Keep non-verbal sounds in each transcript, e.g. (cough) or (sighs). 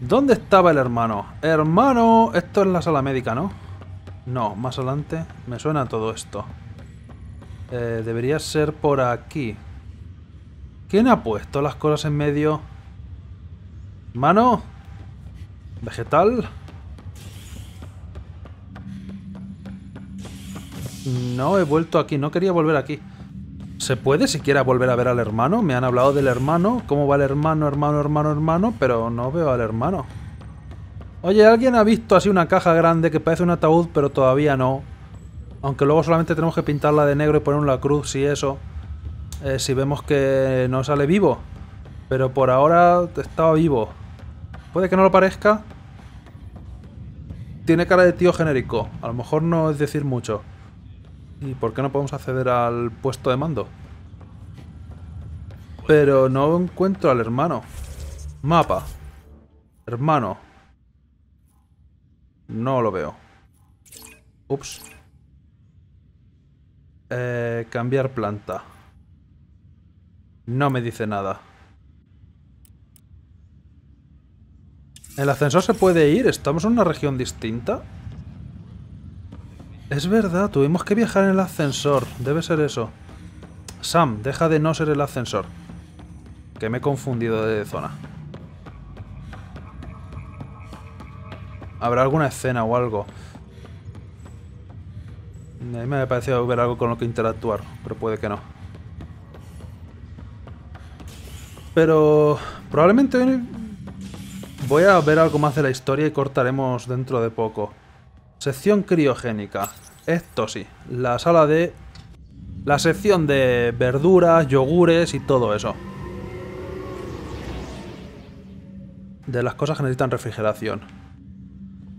¿Dónde estaba el hermano? Hermano, esto es la sala médica, ¿no? No, más adelante. Me suena todo esto. Eh, debería ser por aquí. ¿Quién ha puesto las cosas en medio? ¿Mano? ¿Vegetal? No he vuelto aquí. No quería volver aquí. ¿Se puede siquiera volver a ver al hermano? Me han hablado del hermano, cómo va el hermano, hermano, hermano, hermano, pero no veo al hermano. Oye, ¿alguien ha visto así una caja grande que parece un ataúd, pero todavía no? Aunque luego solamente tenemos que pintarla de negro y poner una cruz, si eso. Eh, si vemos que no sale vivo. Pero por ahora estaba vivo. Puede que no lo parezca. Tiene cara de tío genérico. A lo mejor no es decir mucho. ¿Y por qué no podemos acceder al puesto de mando? Pero no encuentro al hermano. Mapa. Hermano. No lo veo. Ups. Eh, cambiar planta. No me dice nada. ¿El ascensor se puede ir? ¿Estamos en una región distinta? Es verdad, tuvimos que viajar en el ascensor. Debe ser eso. Sam, deja de no ser el ascensor. Que me he confundido de zona. Habrá alguna escena o algo. A mí me ha parecido ver algo con lo que interactuar, pero puede que no. Pero probablemente voy a ver algo más de la historia y cortaremos dentro de poco. Sección criogénica. Esto sí, la sala de... La sección de verduras, yogures y todo eso. De las cosas que necesitan refrigeración.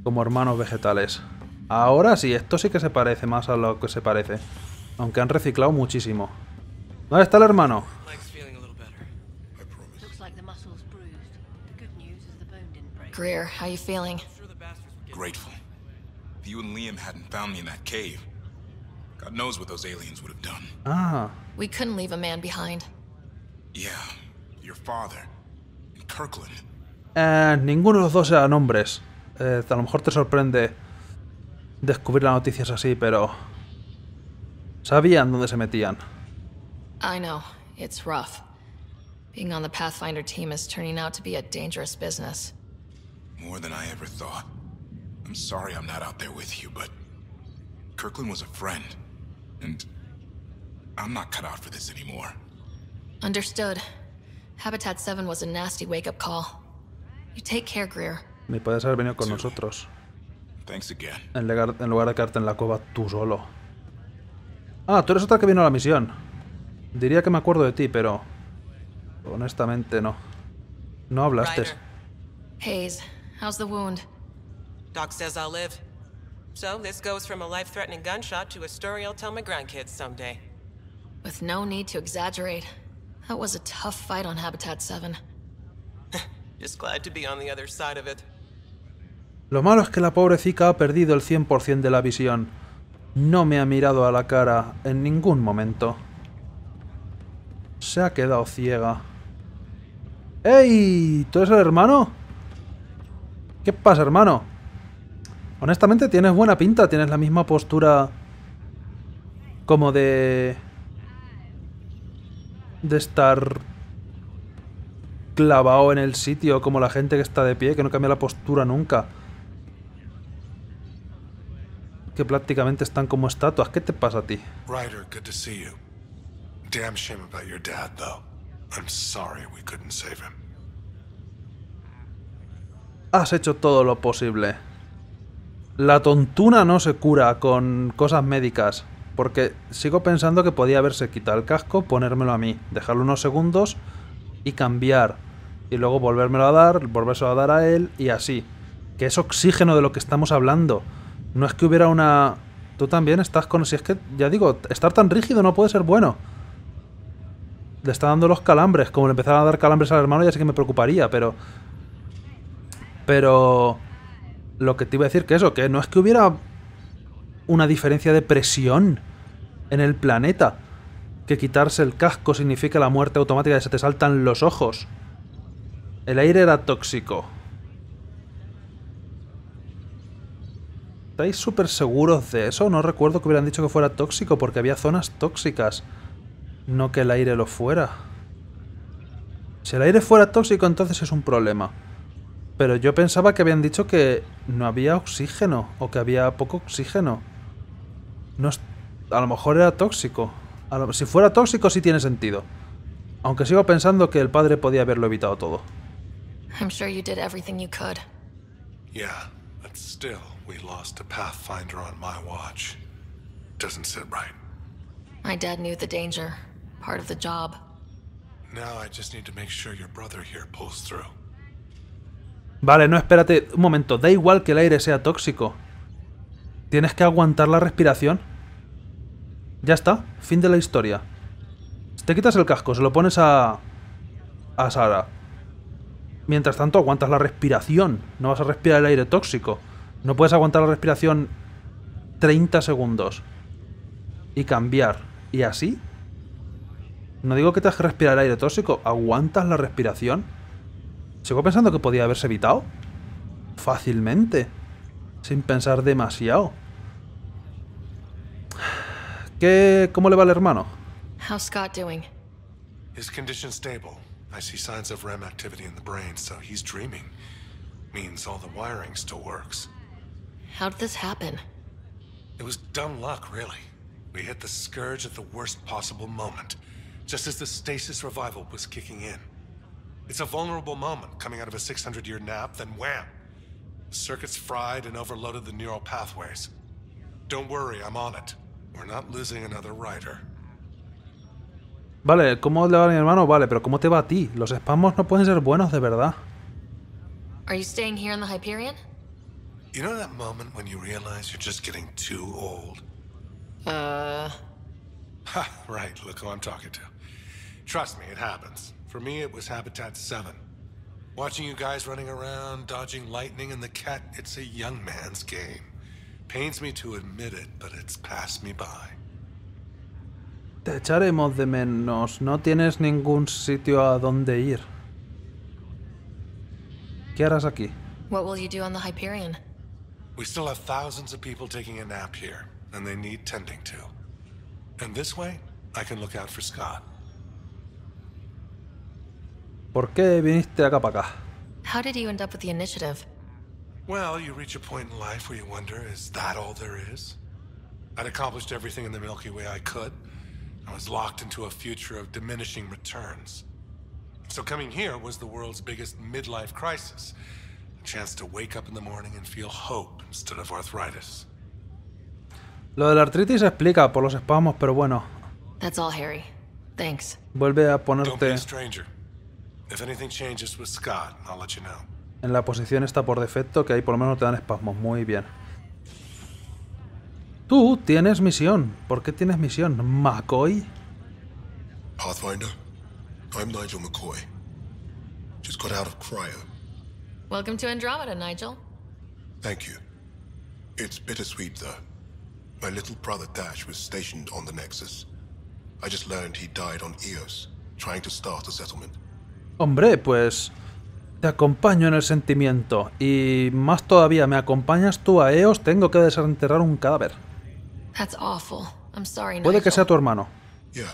Como hermanos vegetales. Ahora sí, esto sí que se parece más a lo que se parece. Aunque han reciclado muchísimo. ¿Dónde está el hermano? Greer, how you feeling? you and Liam hadn't found me in that cave, God knows what those aliens would have done. Ah. We couldn't leave a man behind. Yeah, your father. And Kirkland. Eh, ninguno de los dos eran hombres. Eh, a lo mejor te sorprende descubrir las noticias así, pero sabían dónde se metían. I know. It's rough. Being on the Pathfinder team is turning out to be a dangerous business. More than I ever thought. I'm sorry I'm not out there with you, but Kirkland was a friend, and I'm not cut out for this anymore. Understood. Habitat 7 was a nasty wake-up call. You take care, Greer. Me puedes haber venido con nosotros. Thanks again. En lugar, en lugar de quedarte en la cova tú solo. Ah, tú eres otra que vino a la misión. Diría que me acuerdo de ti, pero... Honestamente, no. No hablaste. Ryder. Hayes, how's the wound? Doc says I'll live. So this goes from a life-threatening gunshot to a story I'll tell my grandkids someday. With no need to exaggerate. That was a tough fight on Habitat 7. (laughs) Just glad to be on the other side of it. Lo malo es que la pobrecita ha perdido el 100% de la visión. No me ha mirado a la cara en ningún momento. Se ha quedado ciega. ¡Ey! ¿Tú eres el hermano? ¿Qué pasa, hermano? Honestamente tienes buena pinta, tienes la misma postura como de... de estar clavado en el sitio, como la gente que está de pie, que no cambia la postura nunca. Que prácticamente están como estatuas. ¿Qué te pasa a ti? Has hecho todo lo posible. La tontuna no se cura con cosas médicas, porque sigo pensando que podía haberse quitado el casco, ponérmelo a mí, dejarlo unos segundos y cambiar. Y luego volvérmelo a dar, volvérselo a dar a él y así. Que es oxígeno de lo que estamos hablando. No es que hubiera una... Tú también estás con... Si es que, ya digo, estar tan rígido no puede ser bueno. Le está dando los calambres. Como le empezaron a dar calambres al hermano ya sé que me preocuparía, pero... Pero lo que te iba a decir, que eso, que no es que hubiera una diferencia de presión en el planeta. Que quitarse el casco significa la muerte automática y se te saltan los ojos. El aire era tóxico. ¿Estáis súper seguros de eso? No recuerdo que hubieran dicho que fuera tóxico porque había zonas tóxicas. No que el aire lo fuera. Si el aire fuera tóxico entonces es un problema. Pero yo pensaba que habían dicho que no había oxígeno o que había poco oxígeno. No a lo mejor era tóxico. si fuera tóxico sí tiene sentido. Aunque sigo pensando que el padre podía haberlo evitado todo. I'm sure you did everything you could. Yeah, but still we lost a pathfinder on my watch. Doesn't sit right. My dad knew the danger. Part of the job. Now I just need to make sure your brother here pulls through. Vale, no, espérate, un momento, da igual que el aire sea tóxico. Tienes que aguantar la respiración. Ya está, fin de la historia. Te quitas el casco, se lo pones a... a Sara. Mientras tanto aguantas la respiración, no vas a respirar el aire tóxico. No puedes aguantar la respiración 30 segundos. Y cambiar. Y así. No digo que te que respirar el aire tóxico, aguantas la respiración Sigo pensando que podía haberse evitado. Fácilmente. Sin pensar demasiado. ¿Qué, ¿Cómo le va al hermano? How's Scott doing? His condition's stable. I see signs of REM activity in the brain, so he's dreaming. Means all the wiring still works. How'd this happen? It was dumb luck, really. We hit the Scourge at the worst possible moment, just as the stasis revival was kicking in. It's a vulnerable moment coming out of a 600 year nap, then wham! Circuits fried and overloaded the neural pathways. Don't worry, I'm on it. We're not losing another rider. Vale, ¿cómo le va a mi hermano? Vale, pero ¿cómo te va a ti? Los espasmos no pueden ser buenos de verdad. Are you staying here in the Hyperion? You know that moment when you realize you're just getting too old? Uh. Ha, right, look who I'm talking to. Trust me, it happens. For me, it was Habitat 7. Watching you guys running around, dodging lightning and the cat, it's a young man's game. Pains me to admit it, but it's passed me by. Te echaremos de menos. No tienes ningún sitio a donde ir. ¿Qué harás aquí? What will you do on the Hyperion? We still have thousands of people taking a nap here, and they need tending to. And this way, I can look out for Scott. ¿Por qué viniste acá para acá? How did you end up with the initiative? Well, you reach a point in life where you wonder, is that all there is? I'd accomplished everything in the Milky Way I could. I was locked into a future of diminishing returns. So coming here was the world's biggest midlife crisis. A chance to wake up in the morning and feel hope instead of arthritis. Lo de la artritis explica por los espasmos, pero bueno. That's all, Harry. Thanks. Vuelve a ponerte. stranger. If anything changes with Scott, I'll let you know. En la posición está por defecto, que ahí por lo menos te dan espasmos. Muy bien. Tú tienes misión. ¿Por qué tienes misión? ¿McCoy? Pathfinder, I'm Nigel McCoy. Just got out of cryo. Welcome to Andromeda, Nigel. Thank you. It's bittersweet, though. My little brother Dash was stationed on the Nexus. I just learned he died on Eos, trying to start a settlement. Hombre, pues te acompaño en el sentimiento. Y más todavía, me acompañas tú a Eos, tengo que desenterrar un cadáver. That's awful. I'm sorry, Puede que sea tu hermano. Yes.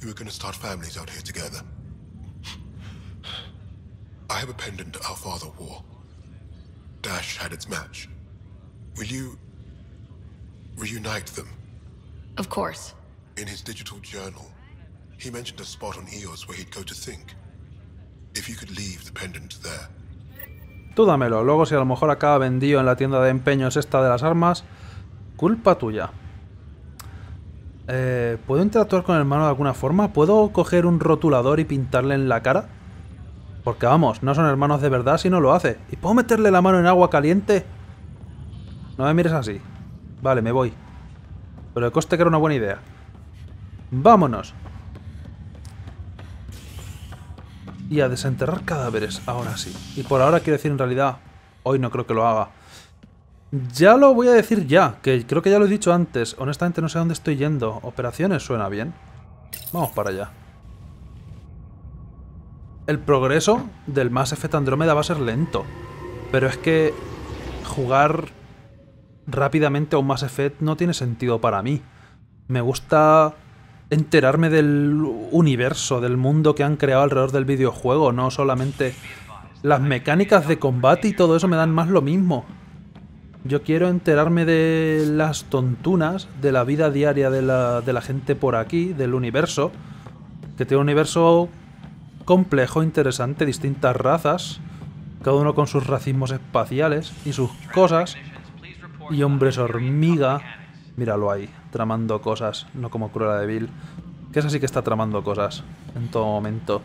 We were empezar start families out here together. I have a pendant our father wore. Dash had its match. Will you reunite them? Of course. In his digital journal, He mentioned spot Eos Tú dámelo, luego si a lo mejor acaba vendido en la tienda de empeños esta de las armas, culpa tuya. Eh, ¿Puedo interactuar con el hermano de alguna forma? ¿Puedo coger un rotulador y pintarle en la cara? Porque vamos, no son hermanos de verdad si no lo hace. ¿Y puedo meterle la mano en agua caliente? No me mires así. Vale, me voy. Pero el coste que era una buena idea. ¡Vámonos! y a desenterrar cadáveres, ahora sí. Y por ahora quiero decir, en realidad, hoy no creo que lo haga. Ya lo voy a decir ya, que creo que ya lo he dicho antes. Honestamente no sé a dónde estoy yendo. Operaciones suena bien. Vamos para allá. El progreso del Mass Effect Andrómeda va a ser lento. Pero es que jugar rápidamente a un Mass Effect no tiene sentido para mí. Me gusta enterarme del universo, del mundo que han creado alrededor del videojuego, no solamente las mecánicas de combate y todo eso me dan más lo mismo. Yo quiero enterarme de las tontunas, de la vida diaria de la, de la gente por aquí, del universo, que tiene un universo complejo, interesante, distintas razas, cada uno con sus racismos espaciales y sus cosas, y hombres hormiga, míralo ahí tramando cosas, no como Cruella de Vil, que es así que está tramando cosas en todo momento.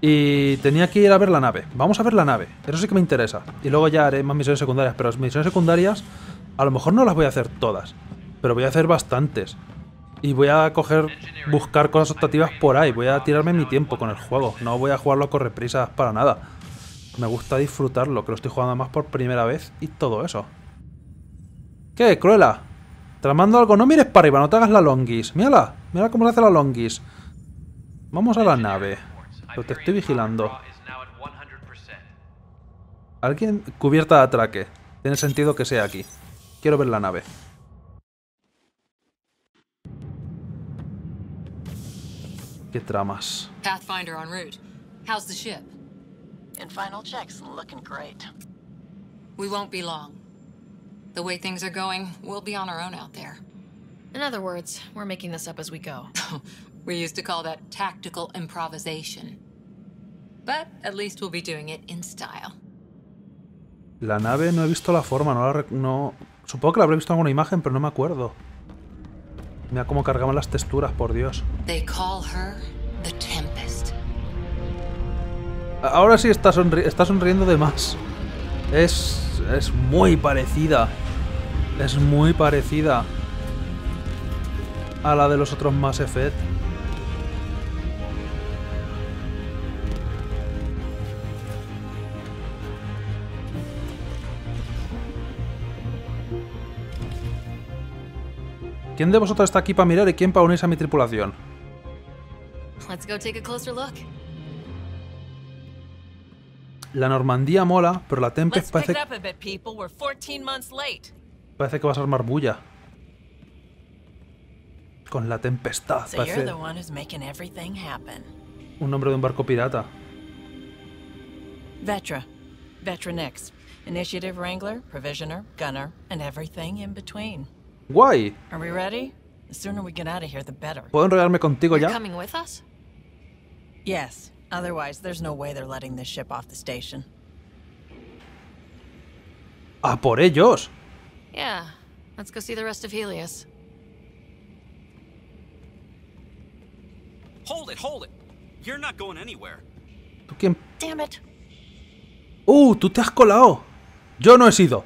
Y tenía que ir a ver la nave. Vamos a ver la nave. Eso sí que me interesa. Y luego ya haré más misiones secundarias. Pero las misiones secundarias a lo mejor no las voy a hacer todas. Pero voy a hacer bastantes. Y voy a coger, buscar cosas optativas por ahí. Voy a tirarme mi tiempo con el juego. No voy a jugarlo a reprisas para nada. Me gusta disfrutarlo, que lo estoy jugando más por primera vez y todo eso. ¿Qué, Cruela te mando algo. No mires para arriba, no te hagas la longis. Mírala. Mira cómo se hace la longis. Vamos a la nave. lo te estoy vigilando. Alguien cubierta de atraque. Tiene sentido que sea aquí. Quiero ver la nave. Qué tramas. Pathfinder en route. How's the ship? The way things are going, we'll be on our own out there. In other words, we're making this up as we go. (laughs) we used to call that tactical improvisation. But at least we'll be doing it in style. La nave no he visto la forma, no la no supongo que la habré visto en alguna imagen, pero no me acuerdo. Mira cómo cargaban las texturas, por Dios. They call her the Tempest. Ahora sí está, sonri está sonriendo de más. Es, es muy parecida. Es muy parecida a la de los otros Mass Effect. ¿Quién de vosotros está aquí para mirar y quién para unirse a mi tripulación? La Normandía mola, pero la Tempest parece... Parece que vas a armar bulla. Con la tempestad. Parece un nombre de un barco pirata. Vetra. Vetra next. Initiative Wrangler, Provisioner, Gunner, and everything in between. Why? Are we ready? The sooner we get out of here, the better. ¿Puedo enredarme contigo ya? Coming with us? Yes. Otherwise, there's no way they're letting this ship off the station. ¡A por ellos! Yeah, let's go see the rest of Helios. Hold it, hold it. You're not going anywhere. ¿Tú quién? Damn it. Uh, tú te has colado. Yo no he sido.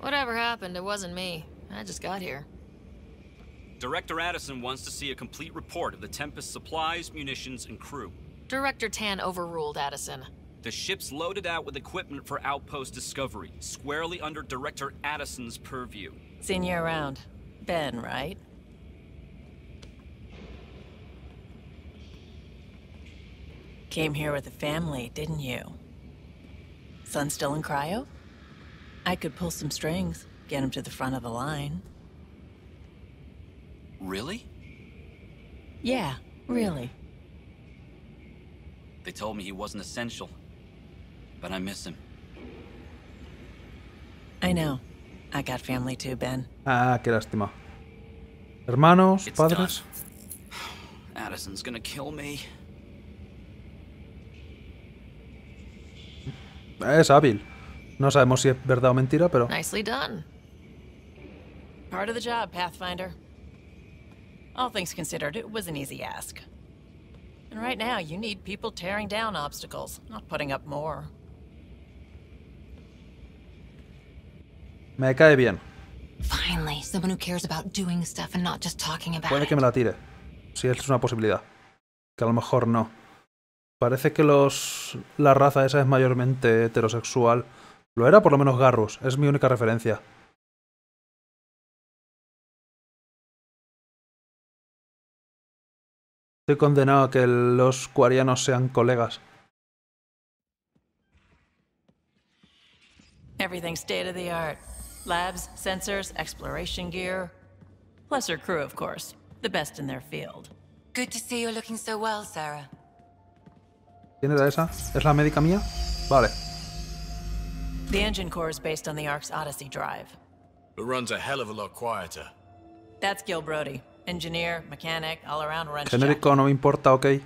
Whatever happened, it wasn't me. I just got here. Director Addison wants to see a complete report of the Tempest's supplies, munitions, and crew. Director Tan overruled Addison. The ship's loaded out with equipment for outpost discovery, squarely under Director Addison's purview. Seen you around. Ben, right? Came here with a family, didn't you? Son still in cryo? I could pull some strings, get him to the front of the line. Really? Yeah, really. They told me he wasn't essential, but I miss him. I know. I got family too, Ben. Ah, qué lástima. Hermanos, it's padres. Done. (sighs) Addison's gonna kill me. Es hábil. No sabemos si es verdad o mentira, pero. Nicely done. Part of the job, Pathfinder. All things considered, it was an easy ask. And right now, you need people tearing down obstacles, not putting up more. Me cae bien. Puede que me la tire. Si sí, es una posibilidad. Que a lo mejor no. Parece que los la raza esa es mayormente heterosexual. Lo era por lo menos Garrus, es mi única referencia. Estoy condenado a que los cuarianos sean colegas. Everything's state of the art. labs, sensors, exploration gear. Plus her crew, of course, the best in their field. Good to see you're looking so well, Sarah. ¿Quién era esa? ¿Es la médica mía? Vale. The engine core is based on the Ark's Odyssey drive. It runs a hell of a lot quieter. That's Gil Brody, engineer, mechanic, all-around wrench. Genérico, no me importa, okay.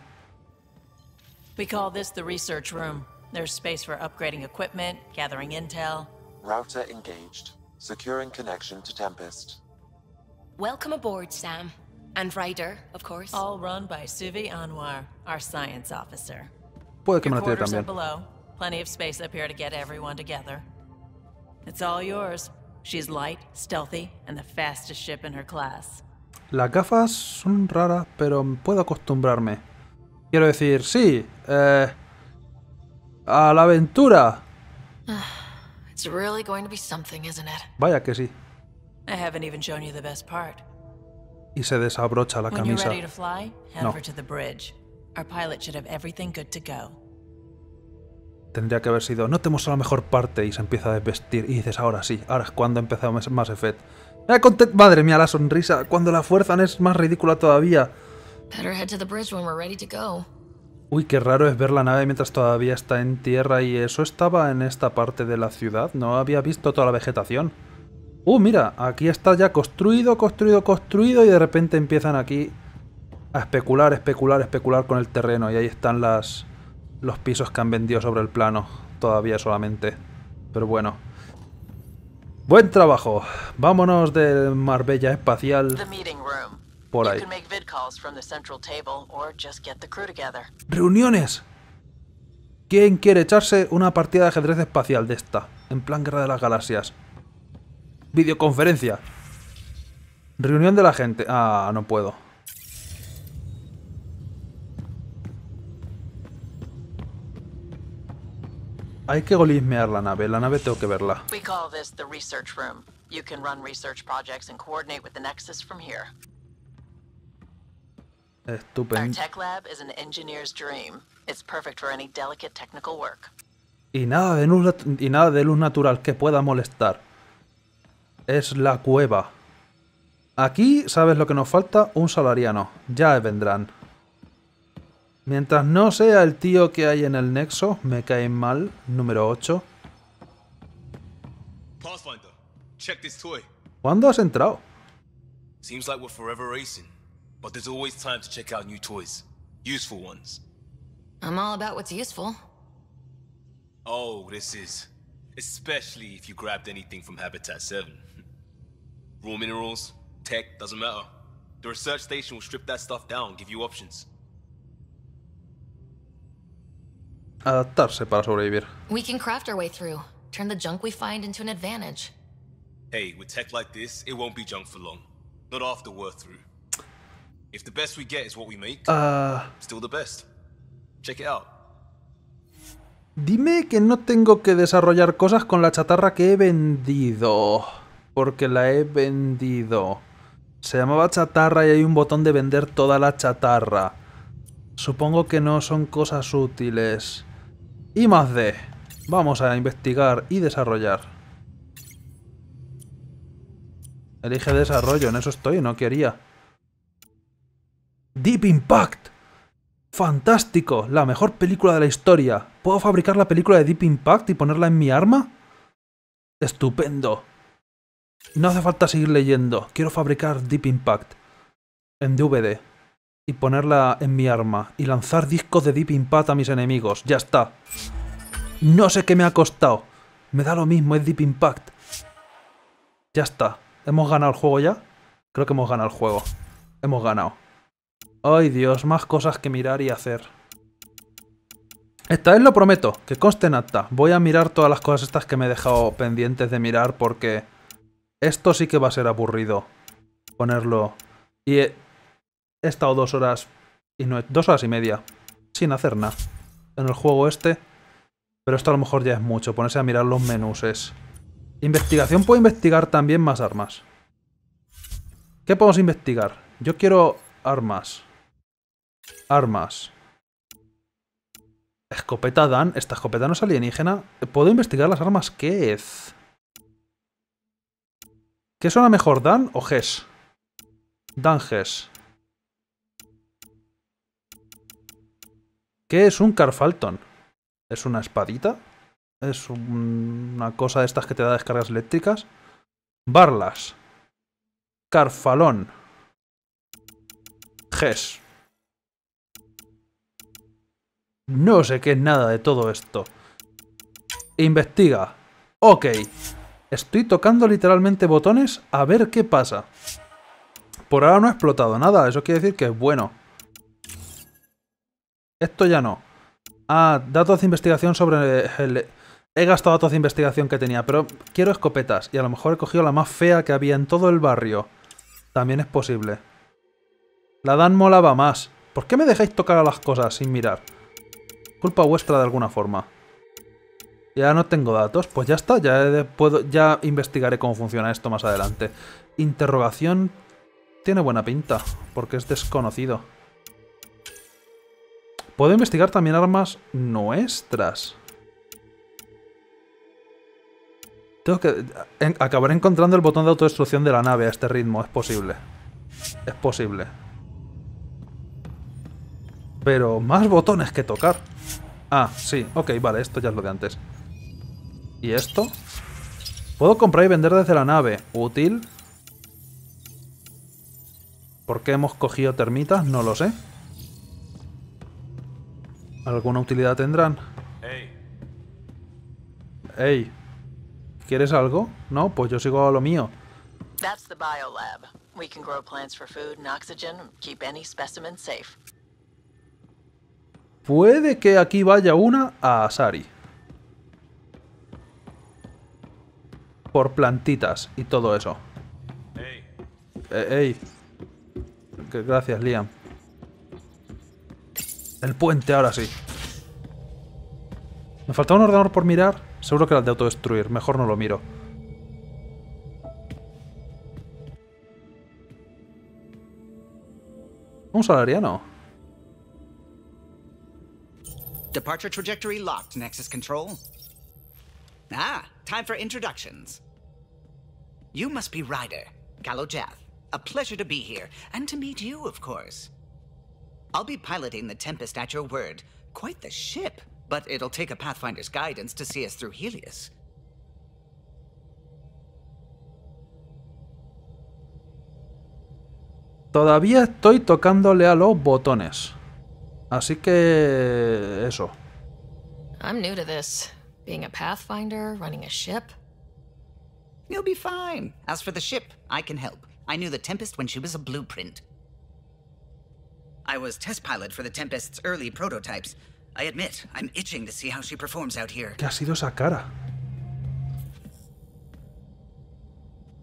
We call this the research room. There's space for upgrading equipment, gathering intel. Router engaged. Securing connection to Tempest. Welcome aboard, Sam. And Ryder, of course. All run by Suvi Anwar, our science officer. Puede que me también. below. Plenty of space up here to get everyone together. It's all yours. She's light, stealthy, and the fastest ship in her class. Las gafas son raras, pero puedo acostumbrarme. Quiero decir, sí. Eh, a la aventura. Ah, It's really going to be something, isn't it? Vaya que sí. I haven't even shown you the best part. Y se desabrocha la camisa. When you're ready to fly, head no. over to the bridge. Our pilot should have everything good to go. Tendría que haber sido, no te muestro la mejor parte y se empieza a desvestir y dices, ahora sí, ahora es cuando empezó Mass Effect. Eh, content... Madre mía, la sonrisa, cuando la fuerzan es más ridícula todavía. Better head to the bridge when we're ready to go. Uy, qué raro es ver la nave mientras todavía está en tierra y eso estaba en esta parte de la ciudad. No había visto toda la vegetación. Uh, mira, aquí está ya construido, construido, construido y de repente empiezan aquí a especular, especular, especular con el terreno y ahí están las, los pisos que han vendido sobre el plano todavía solamente. Pero bueno. Buen trabajo. Vámonos del Marbella espacial. ¡Reuniones! ¿Quién quiere echarse una partida de ajedrez espacial de esta? En plan Guerra de las Galaxias. Videoconferencia. Reunión de la gente. Ah, no puedo. Hay que golismear la nave. La nave tengo que verla. We call this the research room. You can run research projects and coordinate with the Nexus from here. Estupendo. Y nada, de luz, y nada de luz natural que pueda molestar. Es la cueva. Aquí, ¿sabes lo que nos falta? Un salariano. Ya vendrán. Mientras no sea el tío que hay en el nexo, me cae mal. Número 8. ¿Cuándo has entrado? Seems like we're forever racing. But there's always time to check out new toys. Useful ones. I'm all about what's useful. Oh, this is. Especially if you grabbed anything from Habitat 7. (laughs) Raw minerals, tech, doesn't matter. The research station will strip that stuff down, give you options. Adaptarse para sobrevivir. We can craft our way through. Turn the junk we find into an advantage. Hey, with tech like this, it won't be junk for long. Not after we're through. If best ah. still the best. Check Dime que no tengo que desarrollar cosas con la chatarra que he vendido. Porque la he vendido. Se llamaba chatarra y hay un botón de vender toda la chatarra. Supongo que no son cosas útiles. Y más de. Vamos a investigar y desarrollar. Elige desarrollo, en eso estoy, no quería. Deep Impact. Fantástico, la mejor película de la historia. ¿Puedo fabricar la película de Deep Impact y ponerla en mi arma? Estupendo. No hace falta seguir leyendo. Quiero fabricar Deep Impact en DVD y ponerla en mi arma y lanzar discos de Deep Impact a mis enemigos. Ya está. No sé qué me ha costado. Me da lo mismo, es Deep Impact. Ya está. ¿Hemos ganado el juego ya? Creo que hemos ganado el juego. Hemos ganado. Ay Dios, más cosas que mirar y hacer. Esta vez lo prometo, que conste en acta. Voy a mirar todas las cosas estas que me he dejado pendientes de mirar porque... Esto sí que va a ser aburrido. Ponerlo... Y he, estado dos horas... Y no, dos horas y media. Sin hacer nada. En el juego este. Pero esto a lo mejor ya es mucho. Ponerse a mirar los menús Investigación puedo investigar también más armas. ¿Qué podemos investigar? Yo quiero armas. Armas. Escopeta Dan. Esta escopeta no es alienígena. ¿Puedo investigar las armas ¿Qué es? ¿Qué suena mejor, Dan o Ges? Dan Ges. ¿Qué es un Carfalton? ¿Es una espadita? ¿Es una cosa de estas que te da descargas eléctricas? Barlas. Carfalón. Ges. No sé qué es nada de todo esto. Investiga. Ok. Estoy tocando literalmente botones a ver qué pasa. Por ahora no ha explotado nada, eso quiere decir que es bueno. Esto ya no. Ah, datos de investigación sobre el... He gastado datos de investigación que tenía, pero quiero escopetas. Y a lo mejor he cogido la más fea que había en todo el barrio. También es posible. La Dan molaba más. ¿Por qué me dejáis tocar a las cosas sin mirar? Culpa vuestra de alguna forma. Ya no tengo datos. Pues ya está, ya, puedo, ya investigaré cómo funciona esto más adelante. Interrogación tiene buena pinta, porque es desconocido. Puedo investigar también armas nuestras. Tengo que... acabaré encontrando el botón de autodestrucción de la nave a este ritmo. Es posible. Es posible. Pero más botones que tocar. Ah, sí, ok, vale, esto ya es lo de antes. ¿Y esto? Puedo comprar y vender desde la nave. ¿Útil? ¿Por qué hemos cogido termitas? No lo sé. ¿Alguna utilidad tendrán? Hey. ¿Quieres algo? No, pues yo sigo a lo mío. That's the biolab. We can grow plants for food and oxygen keep any Puede que aquí vaya una a Asari. Por plantitas y todo eso. Ey. Eh, gracias, Liam. El puente, ahora sí. Me faltaba un ordenador por mirar. Seguro que era el de autodestruir. Mejor no lo miro. Un salariano. Departure trajectory locked, Nexus Control. Ah, time for introductions. You must be Ryder, Galojath. A pleasure to be here, and to meet you, of course. I'll be piloting the Tempest at your word. Quite the ship, but it'll take a Pathfinder's guidance to see us through Helios. Todavía estoy tocándole a los botones. Así que eso. I'm new to this. Being a pathfinder, running a ship. You'll be fine. As for the ship, I can help. I knew the Tempest when she was a blueprint. I was test pilot for the Tempest's early prototypes. I admit, I'm itching to see how she performs out here. ¿Qué ha sido esa cara?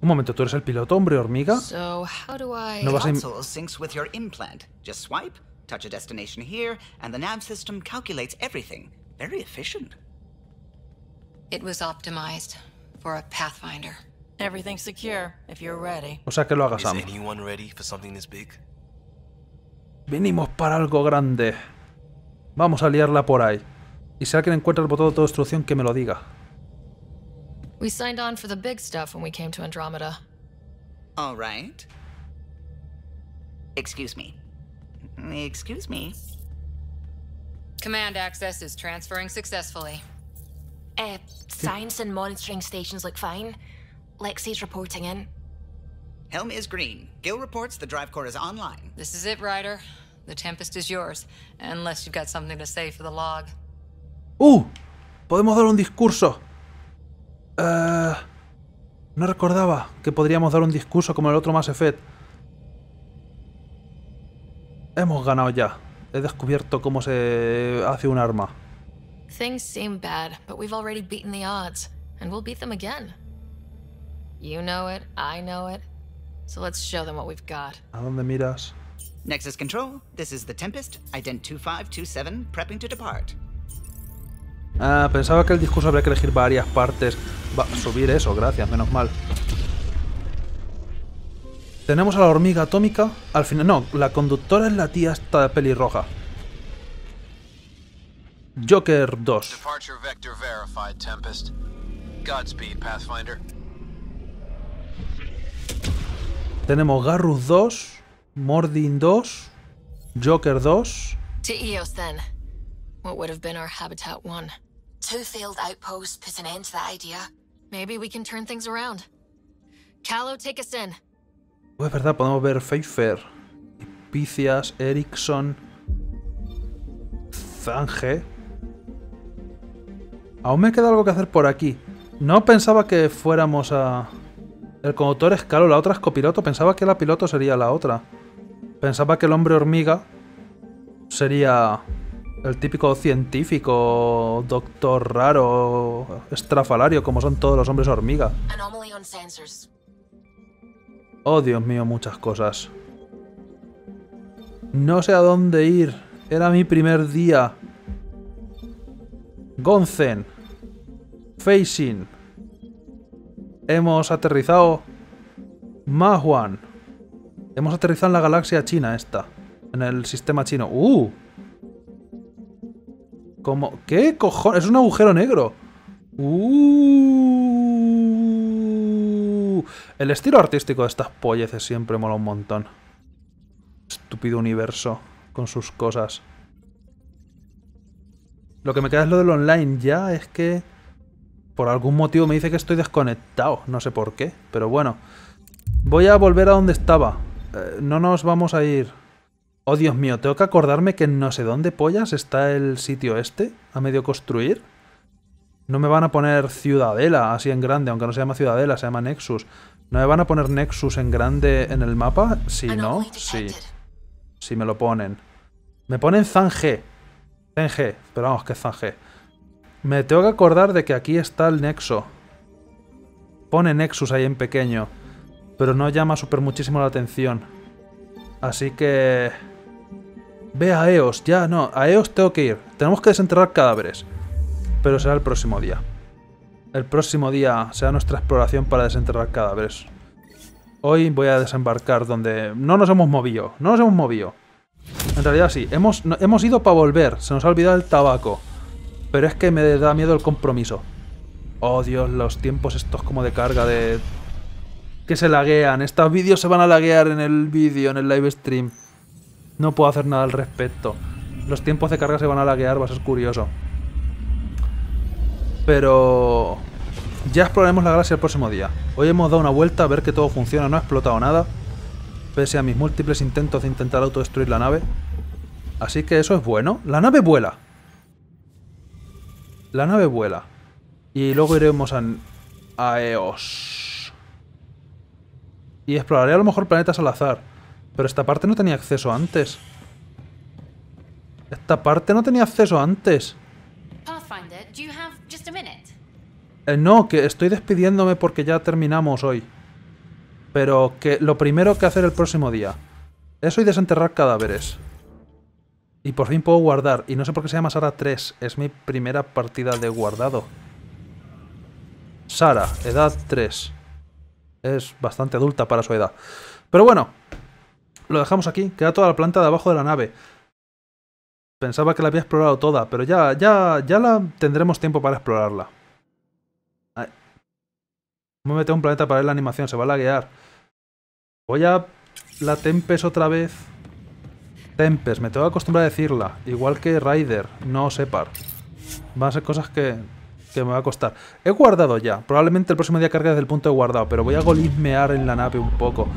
Un momento, ¿tú eres el piloto, hombre hormiga? So, how do I... No vas a... Im... syncs with your implant. Just swipe Touch a destination here, and the nav system calculates everything. Very efficient. It was optimized for a Pathfinder. Everything's secure if you're ready. O sea que lo haga Sam. Is anyone ready for something this big? Venimos para algo grande. Vamos a liarla por ahí. Y si alguien encuentra el botón de autodestrucción, que me lo diga. We signed on for the big stuff when we came to Andromeda. All right. Excuse me. Excuse me. Command access is transferring successfully. Uh, science and monitoring stations look fine. Lexi's reporting in. Helm is green. Gill reports the drive core is online. This is it, Ryder. The Tempest is yours, unless you've got something to say for the log. ¡Uh! Podemos dar un discurso. Uh, no recordaba que podríamos dar un discurso como el otro Mass Effect. Hemos ganado ya. He descubierto cómo se hace un arma. Things seem bad, but we've already beaten the odds, and we'll beat them again. You know it, I know it. So let's show them what we've got. ¿A dónde miras? Nexus Control, this is the Tempest, ident 2527, prepping to depart. Ah, pensaba que el discurso habría que elegir varias partes. Va, subir eso, gracias, menos mal. Tenemos a la hormiga atómica. Al final, no, la conductora es la tía esta pelirroja. Joker 2. Tenemos Garrus 2, Mordin 2, Joker 2. To Eos then. What would have been our Habitat 1? Two failed outposts put an end to that idea. Maybe we can turn things around. Callow, take us in. Pues es verdad, podemos ver Pfeiffer, Picias, Erickson, Zange. Aún me queda algo que hacer por aquí. No pensaba que fuéramos a... El conductor es Calo, la otra es copiloto. Pensaba que la piloto sería la otra. Pensaba que el hombre hormiga sería el típico científico, doctor raro, estrafalario, como son todos los hombres hormiga. Oh, Dios mío, muchas cosas. No sé a dónde ir. Era mi primer día. Gonzen. Facing. Hemos aterrizado. Mahuan. Hemos aterrizado en la galaxia china esta. En el sistema chino. ¡Uh! ¿Cómo? ¿Qué cojones? Es un agujero negro. ¡Uh! el estilo artístico de estas polleces siempre mola un montón. Estúpido universo con sus cosas. Lo que me queda es lo del online ya, es que... Por algún motivo me dice que estoy desconectado, no sé por qué, pero bueno. Voy a volver a donde estaba. Eh, no nos vamos a ir. Oh, Dios mío, tengo que acordarme que no sé dónde pollas está el sitio este, a medio construir. No me van a poner Ciudadela así en grande, aunque no se llama Ciudadela, se llama Nexus. ¿No me van a poner Nexus en grande en el mapa? si ¿no? Sí. Si me lo ponen. Me ponen Zanje. Zanje. Pero vamos, que Zange? Me tengo que acordar de que aquí está el Nexo. Pone Nexus ahí en pequeño. Pero no llama súper muchísimo la atención. Así que... Ve a Eos, ya, no, a Eos tengo que ir. Tenemos que desenterrar cadáveres pero será el próximo día. El próximo día será nuestra exploración para desenterrar cadáveres. Hoy voy a desembarcar donde no nos hemos movido, no nos hemos movido. En realidad sí, hemos, hemos ido para volver, se nos ha olvidado el tabaco. Pero es que me da miedo el compromiso. Oh Dios, los tiempos estos como de carga de... Que se laguean, estos vídeos se van a laguear en el vídeo, en el live stream. No puedo hacer nada al respecto. Los tiempos de carga se van a laguear, va a ser curioso. Pero ya exploraremos la galaxia el próximo día. Hoy hemos dado una vuelta a ver que todo funciona, no ha explotado nada. Pese a mis múltiples intentos de intentar autodestruir la nave. Así que eso es bueno. La nave vuela. La nave vuela. Y luego iremos a, a EOS. Y exploraré a lo mejor planetas al azar. Pero esta parte no tenía acceso antes. Esta parte no tenía acceso antes. Eh, no, que estoy despidiéndome porque ya terminamos hoy. Pero que lo primero que hacer el próximo día. Es hoy desenterrar cadáveres. Y por fin puedo guardar. Y no sé por qué se llama Sara 3. Es mi primera partida de guardado. Sara, edad 3. Es bastante adulta para su edad. Pero bueno, lo dejamos aquí. Queda toda la planta de abajo de la nave. Pensaba que la había explorado toda, pero ya, ya, ya la tendremos tiempo para explorarla. Me meto un planeta para ver la animación, se va a laguear. Voy a la Tempest otra vez. Tempest, me tengo que acostumbrar a decirla. Igual que Rider, no Separ. Van a ser cosas que, que me va a costar. He guardado ya. Probablemente el próximo día cargue desde el punto de guardado, pero voy a golismear en la nave un poco.